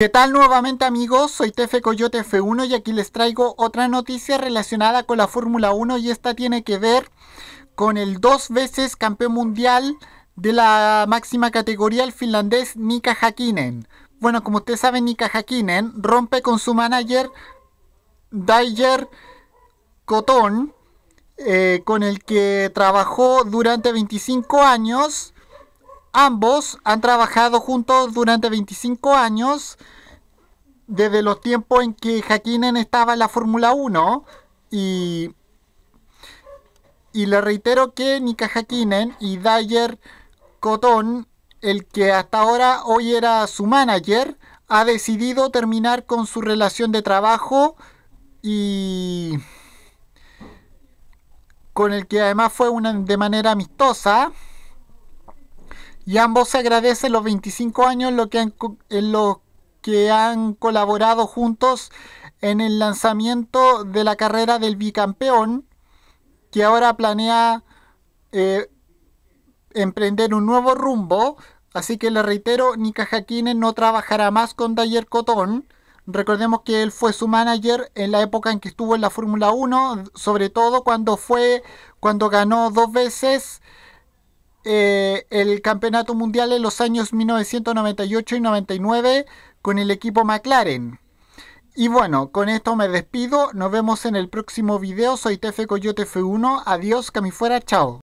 ¿Qué tal nuevamente amigos? Soy Tefe Coyote F1 y aquí les traigo otra noticia relacionada con la Fórmula 1 y esta tiene que ver con el dos veces campeón mundial de la máxima categoría, el finlandés Nika Hakkinen. Bueno, como ustedes saben, Nika Hakkinen rompe con su manager Dyer Cotón, eh, con el que trabajó durante 25 años Ambos han trabajado juntos durante 25 años, desde los tiempos en que Hakkinen estaba en la Fórmula 1 y, y le reitero que Nika Hakkinen y Dyer Cotón, el que hasta ahora hoy era su manager, ha decidido terminar con su relación de trabajo y con el que además fue de manera amistosa y ambos se agradecen los 25 años lo que en los que han colaborado juntos en el lanzamiento de la carrera del bicampeón, que ahora planea eh, emprender un nuevo rumbo. Así que le reitero, Nika Hakine no trabajará más con Dayer Cotón. Recordemos que él fue su manager en la época en que estuvo en la Fórmula 1, sobre todo cuando fue cuando ganó dos veces eh, el Campeonato Mundial en los años 1998 y 99 con el equipo McLaren. Y bueno, con esto me despido. Nos vemos en el próximo video. Soy Tefe Coyote F1. Adiós, que fuera. Chao.